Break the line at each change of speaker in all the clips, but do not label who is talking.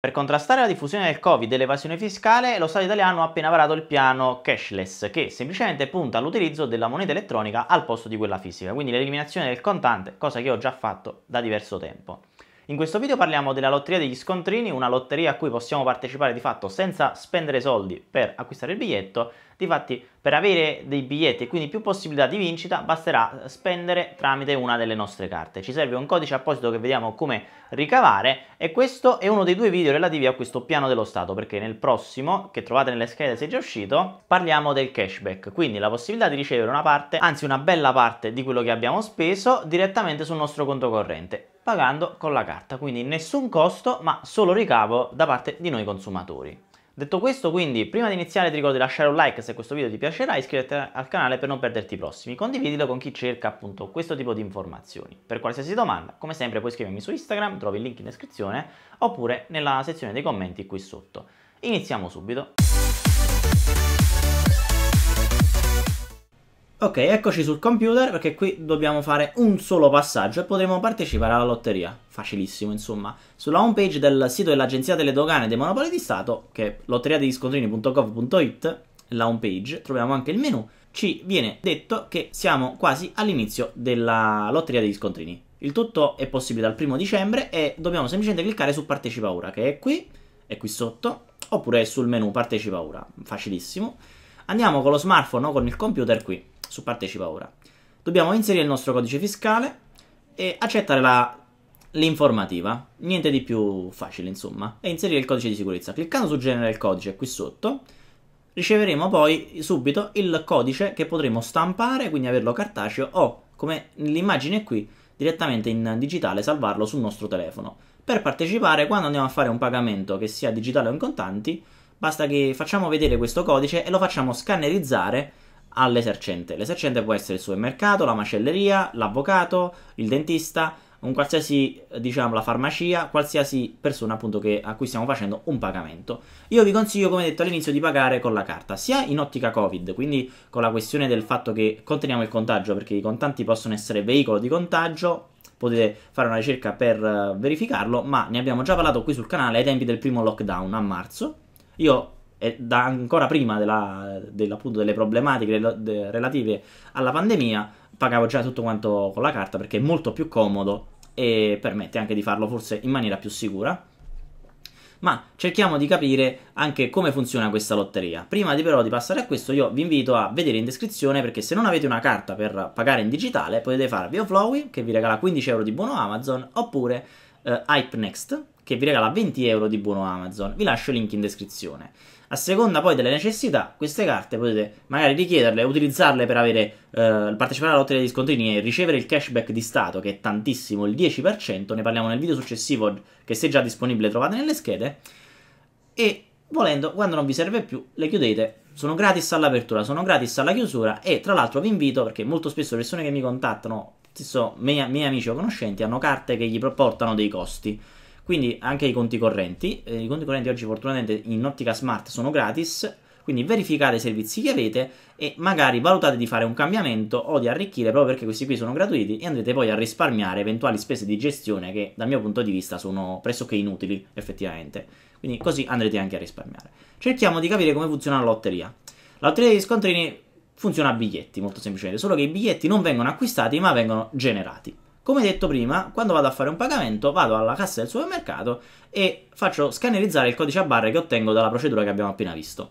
Per contrastare la diffusione del Covid e l'evasione fiscale, lo Stato italiano ha appena varato il piano cashless, che semplicemente punta all'utilizzo della moneta elettronica al posto di quella fisica, quindi l'eliminazione del contante, cosa che ho già fatto da diverso tempo. In questo video parliamo della lotteria degli scontrini, una lotteria a cui possiamo partecipare di fatto senza spendere soldi per acquistare il biglietto, difatti per avere dei biglietti e quindi più possibilità di vincita basterà spendere tramite una delle nostre carte. Ci serve un codice apposito che vediamo come ricavare e questo è uno dei due video relativi a questo piano dello Stato perché nel prossimo, che trovate nelle schede se è già uscito, parliamo del cashback, quindi la possibilità di ricevere una parte, anzi una bella parte di quello che abbiamo speso direttamente sul nostro conto corrente pagando con la carta, quindi nessun costo ma solo ricavo da parte di noi consumatori. Detto questo, quindi, prima di iniziare ti ricordo di lasciare un like se questo video ti piacerà, iscriviti al canale per non perderti i prossimi, condividilo con chi cerca appunto questo tipo di informazioni. Per qualsiasi domanda, come sempre puoi scrivermi su Instagram, trovi il link in descrizione, oppure nella sezione dei commenti qui sotto. Iniziamo subito. Ok, eccoci sul computer perché qui dobbiamo fare un solo passaggio e potremo partecipare alla lotteria. Facilissimo, insomma. Sulla homepage del sito dell'Agenzia delle Dogane e dei Monopoli di Stato, che è lotteriadegiscontrini.gov.it, la homepage, troviamo anche il menu, ci viene detto che siamo quasi all'inizio della lotteria degli scontrini. Il tutto è possibile dal primo dicembre e dobbiamo semplicemente cliccare su Partecipa ora, che è qui, è qui sotto, oppure sul menu Partecipa ora, facilissimo. Andiamo con lo smartphone o con il computer qui su Partecipa Ora. Dobbiamo inserire il nostro codice fiscale e accettare l'informativa. Niente di più facile, insomma. E inserire il codice di sicurezza. Cliccando su genera il codice qui sotto, riceveremo poi subito il codice che potremo stampare, quindi averlo cartaceo o, come l'immagine qui, direttamente in digitale salvarlo sul nostro telefono. Per partecipare, quando andiamo a fare un pagamento che sia digitale o in contanti, basta che facciamo vedere questo codice e lo facciamo scannerizzare all'esercente. L'esercente può essere il supermercato, la macelleria, l'avvocato, il dentista, un qualsiasi, diciamo, la farmacia, qualsiasi persona appunto che, a cui stiamo facendo un pagamento. Io vi consiglio, come detto all'inizio, di pagare con la carta, sia in ottica Covid, quindi con la questione del fatto che conteniamo il contagio, perché i contanti possono essere veicolo di contagio, potete fare una ricerca per eh, verificarlo, ma ne abbiamo già parlato qui sul canale ai tempi del primo lockdown a marzo. Io e da ancora prima della, della, delle problematiche de, de, relative alla pandemia, pagavo già tutto quanto con la carta perché è molto più comodo e permette anche di farlo forse in maniera più sicura. Ma cerchiamo di capire anche come funziona questa lotteria. Prima di però di passare a questo, io vi invito a vedere in descrizione perché se non avete una carta per pagare in digitale, potete farvi o che vi regala 15 euro di buono Amazon oppure eh, Hype Next che vi regala 20 euro di buono Amazon. Vi lascio il link in descrizione. A seconda poi delle necessità, queste carte potete magari richiederle, utilizzarle per avere, eh, partecipare alla lotta degli scontrini e ricevere il cashback di Stato, che è tantissimo, il 10%, ne parliamo nel video successivo che se già disponibile trovate nelle schede, e volendo, quando non vi serve più, le chiudete sono gratis all'apertura, sono gratis alla chiusura e tra l'altro vi invito perché molto spesso le persone che mi contattano, so, miei, miei amici o conoscenti, hanno carte che gli portano dei costi. Quindi anche i conti correnti, eh, i conti correnti oggi fortunatamente in ottica smart sono gratis, quindi verificate i servizi che avete e magari valutate di fare un cambiamento o di arricchire proprio perché questi qui sono gratuiti e andrete poi a risparmiare eventuali spese di gestione che dal mio punto di vista sono pressoché inutili effettivamente. Quindi così andrete anche a risparmiare. Cerchiamo di capire come funziona la lotteria. La lotteria degli scontrini funziona a biglietti molto semplicemente, solo che i biglietti non vengono acquistati ma vengono generati. Come detto prima, quando vado a fare un pagamento, vado alla cassa del supermercato e faccio scannerizzare il codice a barre che ottengo dalla procedura che abbiamo appena visto.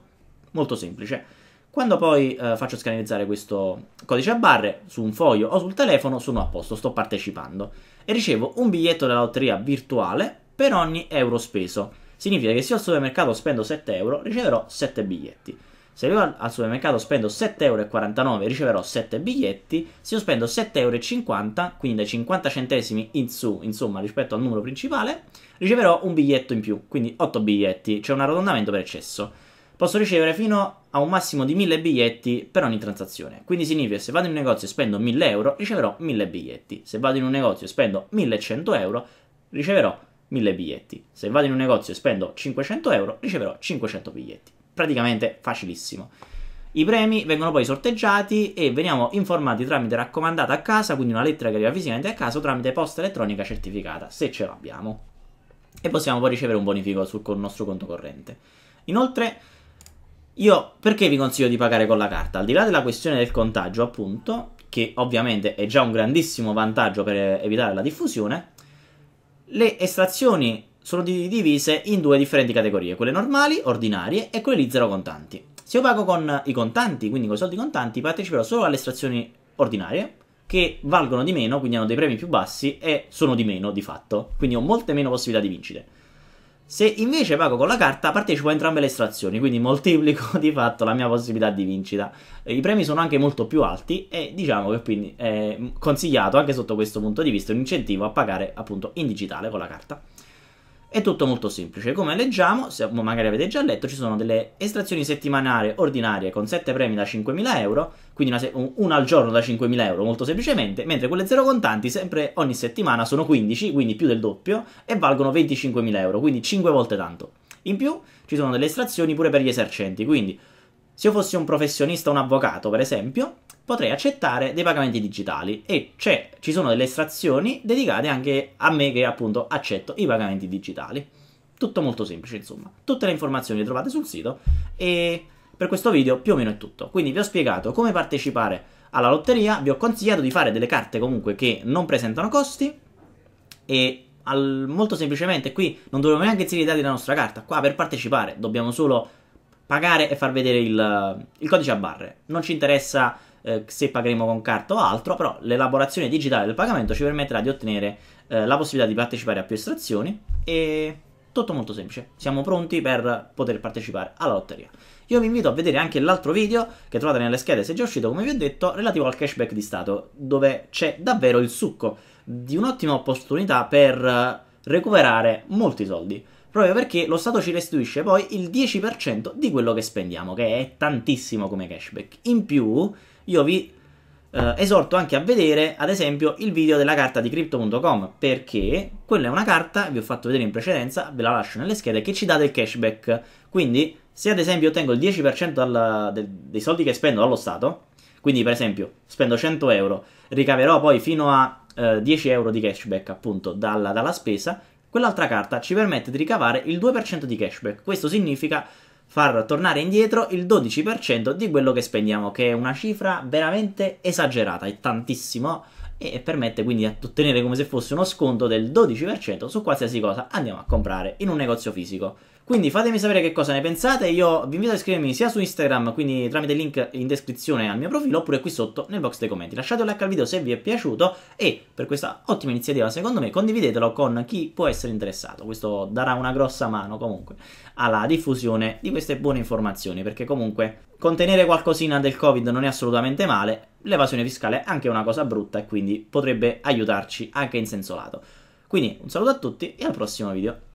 Molto semplice. Quando poi eh, faccio scannerizzare questo codice a barre su un foglio o sul telefono, sono a posto, sto partecipando e ricevo un biglietto della lotteria virtuale per ogni euro speso. Significa che se io al supermercato spendo 7 euro, riceverò 7 biglietti. Se io al supermercato spendo 7,49€ riceverò 7 biglietti, se io spendo 7,50€, quindi dai 50 centesimi in su, insomma, rispetto al numero principale, riceverò un biglietto in più, quindi 8 biglietti, c'è cioè un arrotondamento per eccesso. Posso ricevere fino a un massimo di 1000 biglietti per ogni transazione. Quindi significa che se vado in un negozio e spendo 1000 euro, riceverò 1000 biglietti. Se vado in un negozio e spendo 1100 euro, riceverò 1000 biglietti. Se vado in un negozio e spendo 500 euro, riceverò 500 biglietti praticamente facilissimo. I premi vengono poi sorteggiati e veniamo informati tramite raccomandata a casa, quindi una lettera che arriva fisicamente a casa, o tramite posta elettronica certificata, se ce l'abbiamo. E possiamo poi ricevere un bonifico sul nostro conto corrente. Inoltre, io perché vi consiglio di pagare con la carta? Al di là della questione del contagio, appunto, che ovviamente è già un grandissimo vantaggio per evitare la diffusione, le estrazioni sono divise in due differenti categorie, quelle normali, ordinarie e quelle di zero contanti. Se io pago con i contanti, quindi con i soldi contanti, parteciperò solo alle estrazioni ordinarie, che valgono di meno, quindi hanno dei premi più bassi e sono di meno di fatto, quindi ho molte meno possibilità di vincere. Se invece pago con la carta, partecipo a entrambe le estrazioni, quindi moltiplico di fatto la mia possibilità di vincita. I premi sono anche molto più alti e diciamo che quindi è consigliato anche sotto questo punto di vista un incentivo a pagare appunto in digitale con la carta. È tutto molto semplice, come leggiamo, se magari avete già letto, ci sono delle estrazioni settimanali ordinarie con 7 premi da 5.000 euro, quindi una, una al giorno da 5.000 euro molto semplicemente, mentre quelle zero contanti sempre ogni settimana sono 15, quindi più del doppio, e valgono 25.000 euro, quindi 5 volte tanto. In più ci sono delle estrazioni pure per gli esercenti, quindi se io fossi un professionista, un avvocato per esempio, potrei accettare dei pagamenti digitali e ci sono delle estrazioni dedicate anche a me che appunto accetto i pagamenti digitali. Tutto molto semplice, insomma. Tutte le informazioni le trovate sul sito e per questo video più o meno è tutto. Quindi vi ho spiegato come partecipare alla lotteria, vi ho consigliato di fare delle carte comunque che non presentano costi e al, molto semplicemente qui non dobbiamo neanche inserire i dati della nostra carta, qua per partecipare dobbiamo solo pagare e far vedere il, il codice a barre. Non ci interessa eh, se pagheremo con carta o altro, però l'elaborazione digitale del pagamento ci permetterà di ottenere eh, la possibilità di partecipare a più estrazioni e tutto molto semplice, siamo pronti per poter partecipare alla lotteria. Io vi invito a vedere anche l'altro video che trovate nelle schede se è già uscito, come vi ho detto, relativo al cashback di Stato, dove c'è davvero il succo di un'ottima opportunità per eh, recuperare molti soldi proprio perché lo Stato ci restituisce poi il 10% di quello che spendiamo, che è tantissimo come cashback. In più, io vi eh, esorto anche a vedere, ad esempio, il video della carta di Crypto.com, perché quella è una carta, vi ho fatto vedere in precedenza, ve la lascio nelle schede, che ci dà del cashback. Quindi, se ad esempio ottengo il 10% dal, de, dei soldi che spendo dallo Stato, quindi per esempio spendo 100 euro, ricaverò poi fino a eh, 10 euro di cashback appunto dalla, dalla spesa, quell'altra carta ci permette di ricavare il 2% di cashback. Questo significa far tornare indietro il 12% di quello che spendiamo, che è una cifra veramente esagerata, è tantissimo e permette quindi di ottenere come se fosse uno sconto del 12% su qualsiasi cosa andiamo a comprare in un negozio fisico. Quindi fatemi sapere che cosa ne pensate. Io vi invito a iscrivermi sia su Instagram, quindi tramite il link in descrizione al mio profilo, oppure qui sotto nel box dei commenti. Lasciate un like al video se vi è piaciuto e per questa ottima iniziativa, secondo me, condividetelo con chi può essere interessato. Questo darà una grossa mano comunque alla diffusione di queste buone informazioni, perché comunque contenere qualcosina del Covid non è assolutamente male. L'evasione fiscale è anche una cosa brutta e quindi potrebbe aiutarci anche in senso lato. Quindi un saluto a tutti e al prossimo video.